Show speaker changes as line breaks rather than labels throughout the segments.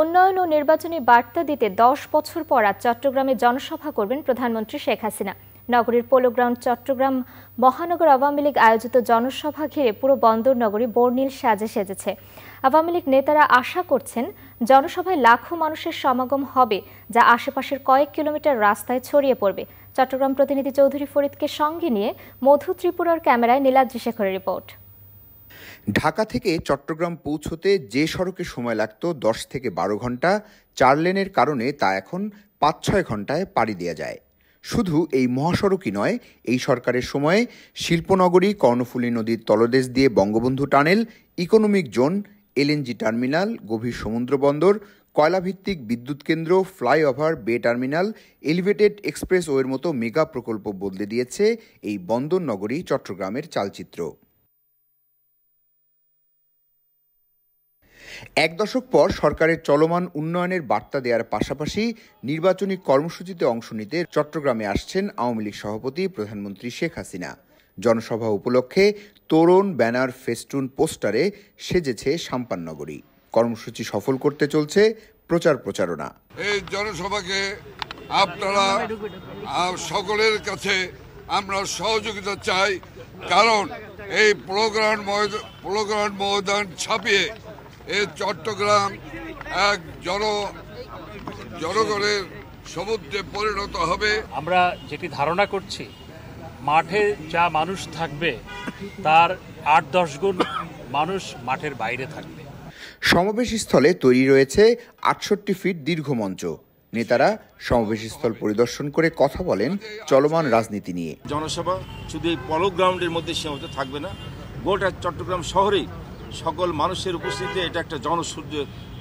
উন্নয়ন ও নির্বাচনী বার্তা দিতে দশ বছর পর আজ চট্টগ্রামে জনসভা করবেন প্রধানমন্ত্রী শেখ হাসিনা নগরীর পোলো গ্রাউন্ড চট্টগ্রাম মহানগর আওয়ামী লীগ আয়োজিত জনসভা ঘিরে পুরো বন্দর নগরী বর্ণিল সাজে সেজেছে আওয়ামী লীগ নেতারা আশা করছেন জনসভায় লাখো মানুষের সমাগম হবে যা আশেপাশের কয়েক কিলোমিটার রাস্তায় ছড়িয়ে পড়বে চট্টগ্রাম প্রতিনিধি চৌধুরী ফরিদকে সঙ্গে নিয়ে মধু ত্রিপুরার ক্যামেরায় নীলাদ্রি শেখরের রিপোর্ট
ঢাকা থেকে চট্টগ্রাম পৌঁছতে যে সড়কে সময় লাগত দশ থেকে বারো ঘন্টা চার লেনের কারণে তা এখন পাঁচ ছয় ঘন্টায় পাড়ি দেওয়া যায় শুধু এই মহাসড়কই নয় এই সরকারের সময়ে শিল্পনগরী কর্ণফুলী নদীর তলদেশ দিয়ে Bangabandhu tunnel economic zone LNG terminal গভীর সমুদ্র বন্দর কয়লাভিত্তিক বিদ্যুৎ কেন্দ্র ফ্লাইওভার বে টার্মিনাল এলিভেটেড এক্সপ্রেসওয়ের মতো মেগা প্রকল্প বদলে দিয়েছে এই বন্দর নগরী চট্টগ্রামের চালচিত্র এক দশক পর সরকারের চলমান উন্নয়নের বার্তা দেওয়ার পাশাপাশি নির্বাচনী কর্মসূচিতে অংশ নিতে চট্টগ্রামে আসছেন আওয়ামী লীগ সভাপতি প্রধানমন্ত্রী শেখ হাসিনা জনসভা উপলক্ষে তোরণ ব্যানার ফেস্টুন পোস্টারে সেজেছে সাম্পাননগরী কর্মসূচি সফল করতে চলছে প্রচার প্রচারণা
এই জনসভাকে আপনারা সকলের কাছে আমরা সহযোগিতা চাই কারণ এই প্রোগ্রাম প্রোগ্রাম ময়দান ছাপিয়ে এ চট্টগ্রাম এক জন জনগণের সমুদ্রে পরিণত হবে আমরা যেটি ধারণা করছি মাঠে যা মানুষ থাকবে তার
আট দশ গুণ মানুষ মাঠের বাইরে থাকবে সমাবেশ স্থলে তৈরি রয়েছে আটষট্টি ফিট দীর্ঘ মঞ্চ নেতারা স্থল পরিদর্শন করে কথা বলেন চলমান রাজনীতি নিয়ে
জনসভা শুধু এই পলক গ্রাউন্ডের মধ্যে সীমাবদ্ধ থাকবে না গোটা চট্টগ্রাম শহরেই সকল মানুষের উপস্থিতিতে এটা একটা জনসূর্য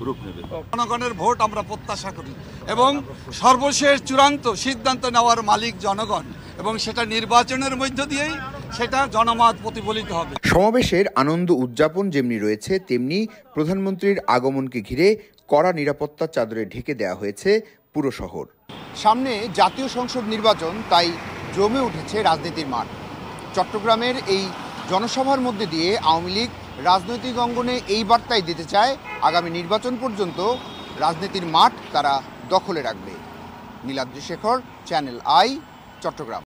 রূপ নেবে জনগণের ভোট আমরা প্রত্যাশা করি এবং সর্বশেষ চূড়ান্ত সিদ্ধান্ত নেওয়ার মালিক জনগণ এবং সেটা নির্বাচনের মধ্য দিয়েই সেটা জনমত প্রতিফলিত হবে
সমাবেশের আনন্দ উদযাপন যেমনি রয়েছে তেমনি প্রধানমন্ত্রীর আগমনকে ঘিরে কড়া নিরাপত্তার চাদরে ঢেকে দেওয়া হয়েছে পুরো শহর সামনে জাতীয় সংসদ নির্বাচন তাই জমে উঠেছে রাজনীতির মাঠ চট্টগ্রামের এই জনসভার মধ্যে দিয়ে আওয়ামী লীগ রাজনৈতিক অঙ্গনে এই বার্তাই দিতে চায় আগামী নির্বাচন পর্যন্ত রাজনীতির মাঠ তারা দখলে রাখবে নীলাদ্রি শেখর চ্যানেল আই চট্টগ্রাম